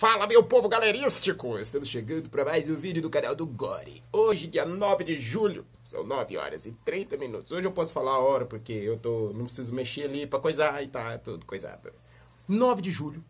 Fala, meu povo galerístico! Estamos chegando para mais um vídeo do canal do Gore. Hoje, dia 9 de julho, são 9 horas e 30 minutos. Hoje eu posso falar a hora, porque eu tô, não preciso mexer ali para coisar e tá tudo coisado. 9 de julho,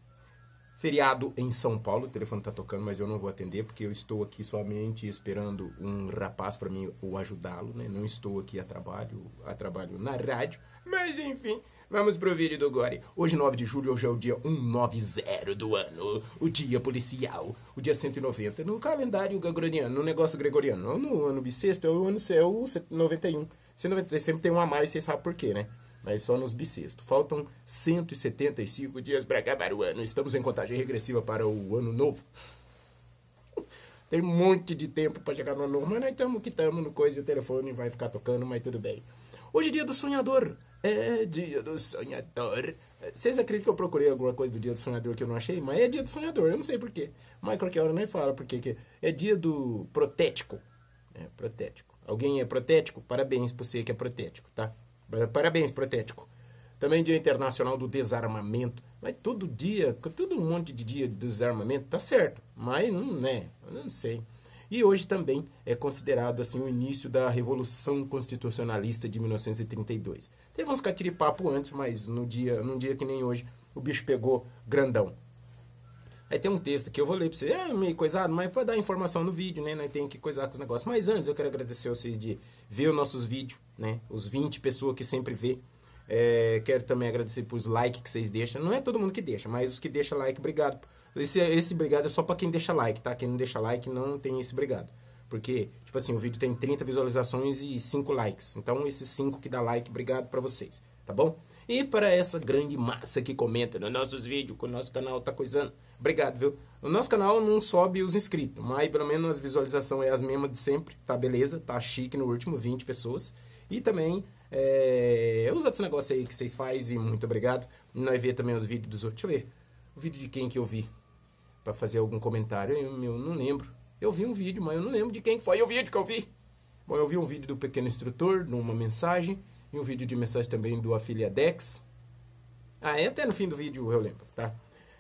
feriado em São Paulo. O telefone tá tocando, mas eu não vou atender, porque eu estou aqui somente esperando um rapaz para mim ou ajudá-lo, né? Não estou aqui a trabalho, a trabalho na rádio, mas enfim... Vamos pro vídeo do Gore. Hoje, 9 de julho, hoje é o dia 190 do ano. O dia policial. O dia 190. No calendário gregoriano, no negócio gregoriano. No ano bissexto é o ano é o 91. 193 sempre tem um a mais, vocês sabem por quê, né? Mas só nos bissextos. Faltam 175 dias para acabar o ano. Estamos em contagem regressiva para o ano novo. Tem um monte de tempo para chegar no ano novo, mas nós estamos que estamos no coisa e o telefone vai ficar tocando, mas tudo bem. Hoje é dia do sonhador. É dia do sonhador. Vocês acreditam que eu procurei alguma coisa do dia do sonhador que eu não achei? Mas é dia do sonhador, eu não sei porquê. Mas qualquer hora nem fala porque que é dia do protético. É, protético. Alguém é protético? Parabéns pra você que é protético, tá? Parabéns, protético. Também dia internacional do desarmamento. Mas todo dia, todo um monte de dia de desarmamento, tá certo. Mas não é, eu não sei. E hoje também é considerado assim o início da Revolução Constitucionalista de 1932. Teve uns catiripapo antes, mas no dia, num dia que nem hoje, o bicho pegou grandão. Aí tem um texto que eu vou ler pra você. É meio coisado, mas é para dar informação no vídeo, né? Nós né, tem que coisar com os negócios. Mas antes, eu quero agradecer a vocês de ver os nossos vídeos, né? Os 20 pessoas que sempre vê. É, quero também agradecer os likes que vocês deixam. Não é todo mundo que deixa, mas os que deixam like, obrigado esse, esse obrigado é só pra quem deixa like, tá? Quem não deixa like não tem esse obrigado. Porque, tipo assim, o vídeo tem 30 visualizações e 5 likes. Então, esses 5 que dá like, obrigado para vocês, tá bom? E para essa grande massa que comenta nos nossos vídeos, que o nosso canal tá coisando, obrigado, viu? O nosso canal não sobe os inscritos, mas pelo menos as visualizações é as mesmas de sempre, tá beleza? Tá chique no último, 20 pessoas. E também é, os outros negócios aí que vocês fazem, muito obrigado. Nós vê também os vídeos dos outros. Deixa eu ver. O vídeo de quem que eu vi? para fazer algum comentário. Eu, eu, não lembro. Eu vi um vídeo, mas eu não lembro de quem foi o vídeo que eu vi. Bom, eu vi um vídeo do Pequeno Instrutor, numa mensagem, e um vídeo de mensagem também do Dex Ah, é até no fim do vídeo eu lembro, tá?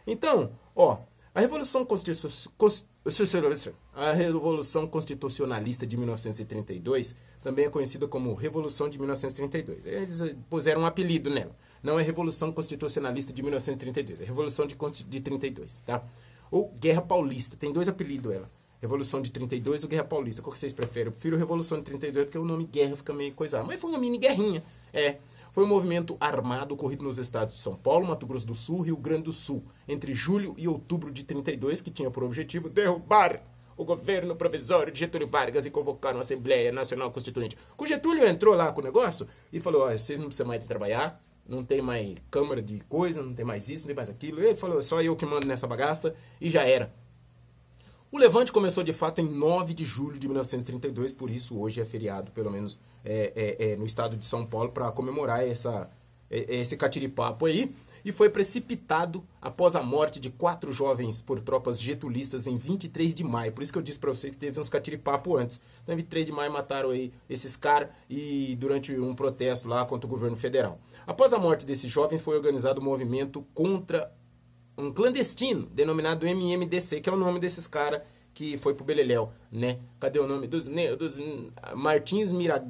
Então, ó, a Revolução Constitucionalista, a Revolução Constitucionalista de 1932 também é conhecida como Revolução de 1932. Eles eh, puseram um apelido nela. Não é Revolução Constitucionalista de 1932, é Revolução de, de 32, tá? ou Guerra Paulista. Tem dois apelidos ela. Revolução de 32 ou Guerra Paulista. Qual que vocês preferem? Eu prefiro Revolução de 32 porque o nome guerra fica meio coisado. Mas foi uma mini guerrinha. É. Foi um movimento armado ocorrido nos estados de São Paulo, Mato Grosso do Sul, Rio Grande do Sul, entre julho e outubro de 32, que tinha por objetivo derrubar o governo provisório de Getúlio Vargas e convocar uma Assembleia Nacional Constituinte. O Getúlio entrou lá com o negócio e falou: Olha, vocês não precisam mais trabalhar, não tem mais câmera de coisa, não tem mais isso, não tem mais aquilo. Ele falou, só eu que mando nessa bagaça e já era. O levante começou de fato em 9 de julho de 1932, por isso hoje é feriado, pelo menos é, é, é, no estado de São Paulo, para comemorar essa, é, é, esse catiripapo aí. E foi precipitado após a morte de quatro jovens por tropas getulistas em 23 de maio. Por isso que eu disse para você que teve uns catiripapo antes. em então, 23 de maio mataram aí esses caras e durante um protesto lá contra o governo federal. Após a morte desses jovens, foi organizado um movimento contra um clandestino, denominado MMDC, que é o nome desses caras que foi pro Beleléu, né? Cadê o nome? Dos, dos Martins Mirad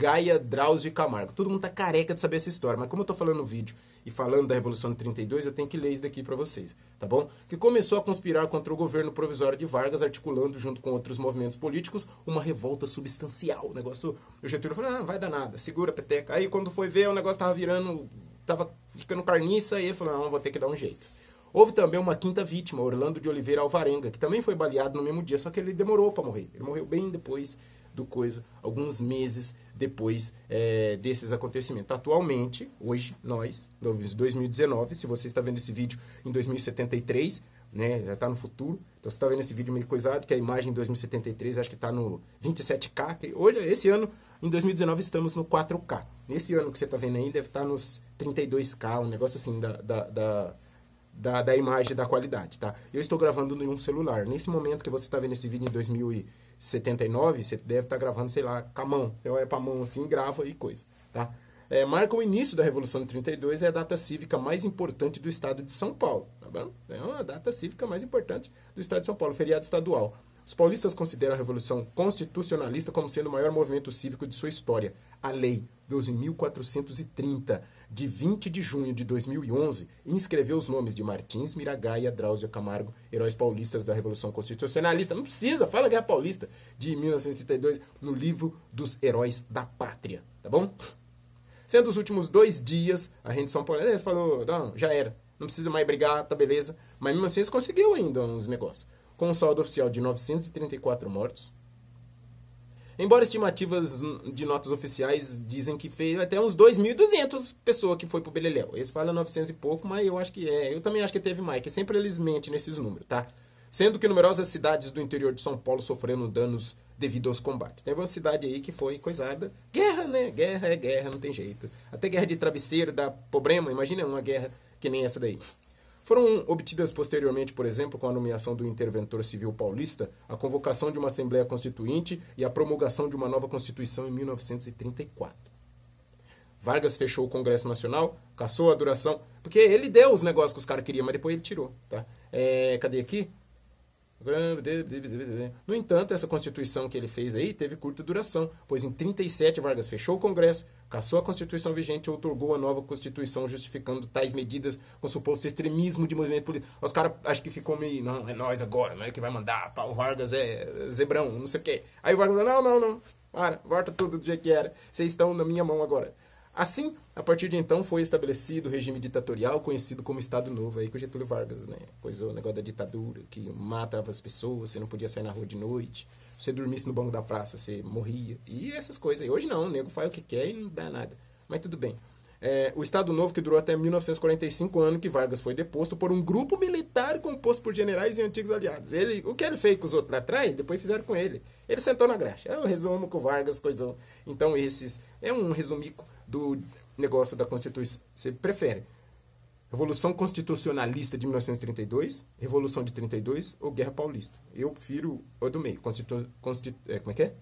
Gaia, Drauzio e Camargo. Todo mundo tá careca de saber essa história, mas como eu tô falando no vídeo e falando da Revolução de 32, eu tenho que ler isso daqui para vocês, tá bom? Que começou a conspirar contra o governo provisório de Vargas, articulando junto com outros movimentos políticos uma revolta substancial. O negócio, o Getúlio falou: "Ah, vai dar nada, segura a peteca". Aí quando foi ver, o negócio tava virando, tava ficando carniça e ele falou: "Não, vou ter que dar um jeito". Houve também uma quinta vítima, Orlando de Oliveira Alvarenga, que também foi baleado no mesmo dia, só que ele demorou para morrer. Ele morreu bem depois do coisa alguns meses depois é, desses acontecimentos. Atualmente, hoje, nós, em 2019, se você está vendo esse vídeo em 2073, né, já está no futuro, então você está vendo esse vídeo meio coisado, que a imagem em 2073 acho que está no 27K, olha esse ano, em 2019, estamos no 4K. Nesse ano que você está vendo aí, deve estar tá nos 32K, um negócio assim da, da, da da, da imagem da qualidade, tá? Eu estou gravando em um celular. Nesse momento que você está vendo esse vídeo em 2079, você deve estar tá gravando, sei lá, com a mão. Eu é para a mão assim, grava e coisa, tá? É, marca o início da Revolução de 32, é a data cívica mais importante do estado de São Paulo, tá bom? É a data cívica mais importante do estado de São Paulo, feriado estadual. Os paulistas consideram a Revolução Constitucionalista como sendo o maior movimento cívico de sua história. A Lei 12.430 de 20 de junho de 2011 e inscreveu os nomes de Martins, Miragaia, Drauzio Camargo, heróis paulistas da Revolução Constitucionalista. Não precisa, fala Guerra é Paulista, de 1932, no livro dos Heróis da Pátria, tá bom? Sendo os últimos dois dias, a rendição paulista, ele falou, não, já era, não precisa mais brigar, tá beleza. Mas mesmo assim, conseguiu ainda uns negócios. Com um saldo oficial de 934 mortos, Embora estimativas de notas oficiais dizem que fez até uns 2.200 pessoas que foi pro Beleléu. Eles falam 900 e pouco, mas eu acho que é. Eu também acho que teve mais, que sempre eles mentem nesses números, tá? Sendo que numerosas cidades do interior de São Paulo sofreram danos devido aos combates. Teve uma cidade aí que foi coisada. Guerra, né? Guerra é guerra, não tem jeito. Até guerra de travesseiro dá problema. Imagina uma guerra que nem essa daí. Foram obtidas posteriormente, por exemplo, com a nomeação do interventor civil paulista, a convocação de uma Assembleia Constituinte e a promulgação de uma nova Constituição em 1934. Vargas fechou o Congresso Nacional, caçou a duração, porque ele deu os negócios que os caras queriam, mas depois ele tirou. Tá? É, cadê aqui? No entanto, essa constituição que ele fez aí teve curta duração, pois em 37 Vargas fechou o Congresso, cassou a constituição vigente e outorgou a nova constituição justificando tais medidas com suposto extremismo de movimento político. Os caras acho que ficou meio, não, é nós agora, não é que vai mandar, o Vargas é zebrão, não sei o quê. Aí o Vargas falou, não, não, não, para, volta tudo do jeito que era, vocês estão na minha mão agora. Assim, a partir de então foi estabelecido o regime ditatorial conhecido como Estado Novo, aí com Getúlio Vargas, né? Coisou o negócio da ditadura, que matava as pessoas, você não podia sair na rua de noite, você dormisse no banco da praça, você morria. E essas coisas. E hoje não, o nego faz o que quer e não dá nada. Mas tudo bem. É, o Estado Novo, que durou até 1945, ano que Vargas foi deposto por um grupo militar composto por generais e antigos aliados. Ele, o que ele fez com os outros lá atrás, depois fizeram com ele. Ele sentou na graxa. É um resumo com Vargas coisou. Então, esses. É um resumico do negócio da Constituição. Você prefere Revolução Constitucionalista de 1932, Revolução de 32 ou Guerra Paulista? Eu prefiro a do meio. Constitu, constitu, é, como é que é?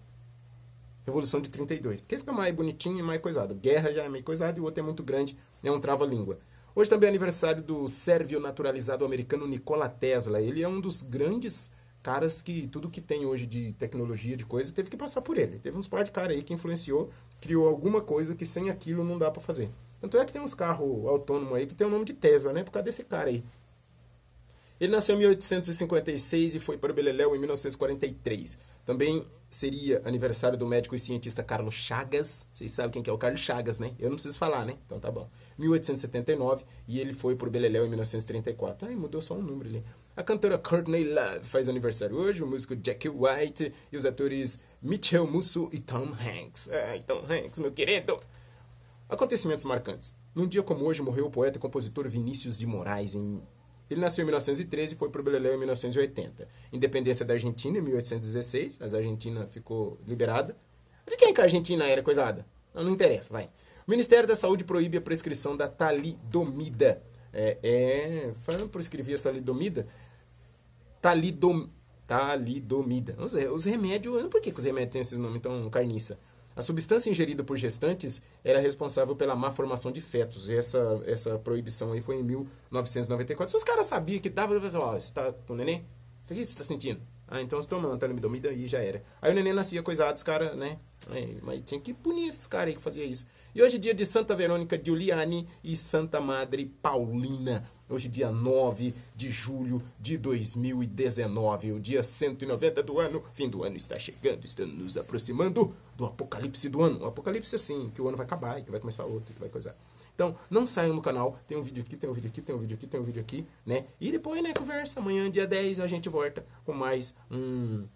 Revolução de 32. Porque fica mais bonitinho e mais coisado. Guerra já é meio coisado e o outro é muito grande, é um trava-língua. Hoje também é aniversário do sérvio naturalizado americano Nikola Tesla. Ele é um dos grandes caras que tudo que tem hoje de tecnologia, de coisa, teve que passar por ele. Teve uns par de cara aí que influenciou, criou alguma coisa que sem aquilo não dá para fazer. Tanto é que tem uns carros autônomos aí que tem o nome de Tesla, né? Por causa desse cara aí. Ele nasceu em 1856 e foi para o Beleléu em 1943. Também seria aniversário do médico e cientista Carlos Chagas. Vocês sabem quem que é o Carlos Chagas, né? Eu não preciso falar, né? Então tá bom. 1879 e ele foi para o Beleléu em 1934. Ai, mudou só um número ali. A cantora Courtney Love faz aniversário hoje, o músico Jack White e os atores Mitchell Musso e Tom Hanks. Ai, Tom Hanks, meu querido! Acontecimentos marcantes. Num dia como hoje morreu o poeta e compositor Vinícius de Moraes em ele nasceu em 1913 e foi pro o Beleléu em 1980. Independência da Argentina em 1816, a Argentina ficou liberada. De quem que a Argentina era coisada? Não, não interessa, vai. O Ministério da Saúde proíbe a prescrição da talidomida. É, é, não prescrever essa talidomida, talidom, tá talidomida. Tá os, os remédios, por que, que os remédios têm esses nomes tão carniça? A substância ingerida por gestantes era responsável pela má formação de fetos. E essa, essa proibição aí foi em 1994. Se os caras sabiam que dava, ó, você tá com neném? O que você tá sentindo? Ah, então você uma talidomida e já era. Aí o neném nascia coisado, os caras, né? mas tinha que punir esses caras aí que faziam isso. E hoje é dia de Santa Verônica Giuliani e Santa Madre Paulina. Hoje, dia 9 de julho de 2019, o dia 190 do ano. Fim do ano está chegando, estamos nos aproximando do apocalipse do ano. O apocalipse sim que o ano vai acabar e que vai começar outro, que vai coisar. Então, não saiam no canal. Tem um vídeo aqui, tem um vídeo aqui, tem um vídeo aqui, tem um vídeo aqui, né? E depois, né, conversa. Amanhã, dia 10, a gente volta com mais um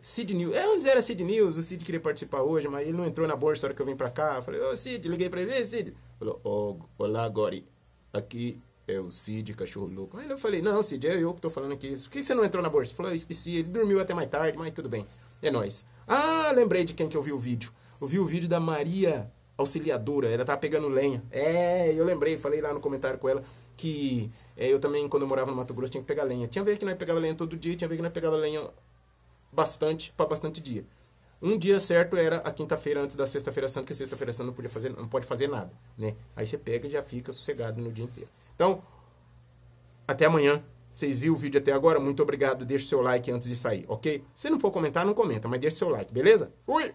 Sid News. É, antes era Sid News, o Sid queria participar hoje, mas ele não entrou na bolsa na hora que eu vim pra cá. Eu falei, ô oh, liguei pra ele, Sid Falou, oh, olá, Gori, aqui é o Cid, cachorro louco. Aí eu falei, não, Cid, é eu que tô falando aqui. Por que você não entrou na bolsa? Ele falou, eu esqueci, ele dormiu até mais tarde, mas tudo bem. É nós. Ah, lembrei de quem que eu vi o vídeo. Eu vi o vídeo da Maria Auxiliadora, ela tava tá pegando lenha. É, eu lembrei, falei lá no comentário com ela que é, eu também, quando eu morava no Mato Grosso, tinha que pegar lenha. Tinha vez que nós pegava lenha todo dia, tinha vez que nós pegava lenha bastante, para bastante dia. Um dia certo era a quinta-feira antes da sexta-feira santa, porque sexta-feira santa não, podia fazer, não pode fazer nada, né? Aí você pega e já fica sossegado no dia inteiro. Então, até amanhã. Vocês viram o vídeo até agora? Muito obrigado. Deixe seu like antes de sair, ok? Se não for comentar, não comenta, mas deixe seu like, beleza? Fui!